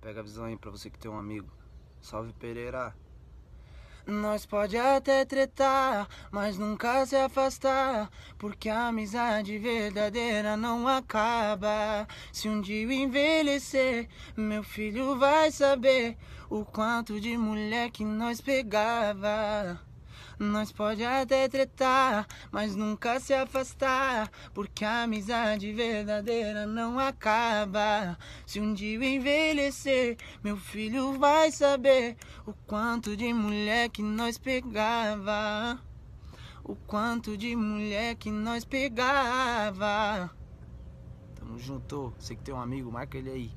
Pega a visão aí pra você que tem um amigo. Salve Pereira. Nós pode até tretar, mas nunca se afastar, porque a amizade verdadeira não acaba. Se um dia envelhecer, meu filho vai saber o quanto de mulher que nós pegava. Nós pode até tretar, mas nunca se afastar, porque a amizade verdadeira não acaba. Se um dia eu envelhecer, meu filho vai saber o quanto de mulher que nós pegava. O quanto de mulher que nós pegava. Tamo junto, você que tem um amigo, marca ele aí.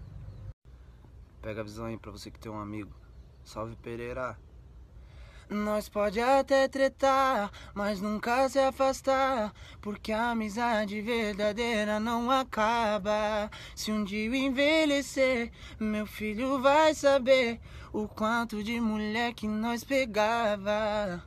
Pega a visão aí pra você que tem um amigo. Salve Pereira. Nós pode até tretar, mas nunca se afastar, porque a amizade verdadeira não acaba. Se um dia eu envelhecer, meu filho vai saber o quanto de mulher que nós pegava.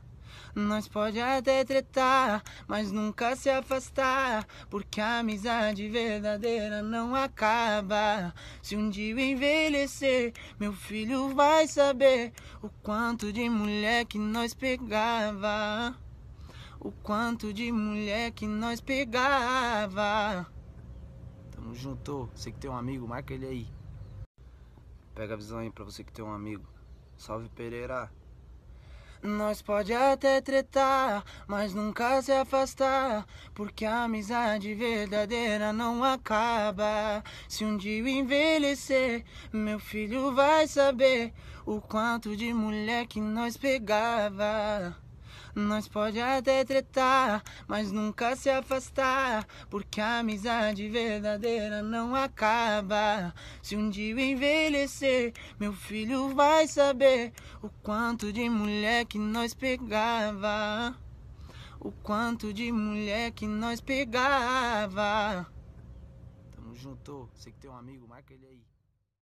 Nós pode até tretar, mas nunca se afastar, porque a amizade verdadeira não acaba. Se um dia eu envelhecer, meu filho vai saber o quanto de mulher que nós pegava. O quanto de mulher que nós pegava. Tamo junto, você que tem um amigo, marca ele aí. Pega a visão aí pra você que tem um amigo. Salve Pereira. Nós pode até tretar, mas nunca se afastar, porque a amizade verdadeira não acaba. Se um dia eu envelhecer, meu filho vai saber o quanto de mulher que nós pegava. Nós pode até tretar, mas nunca se afastar, porque a amizade verdadeira não acaba. Se um dia eu envelhecer, meu filho vai saber o quanto de mulher que nós pegava. O quanto de mulher que nós pegava. Tamo junto, sei que tem um amigo, marca ele aí.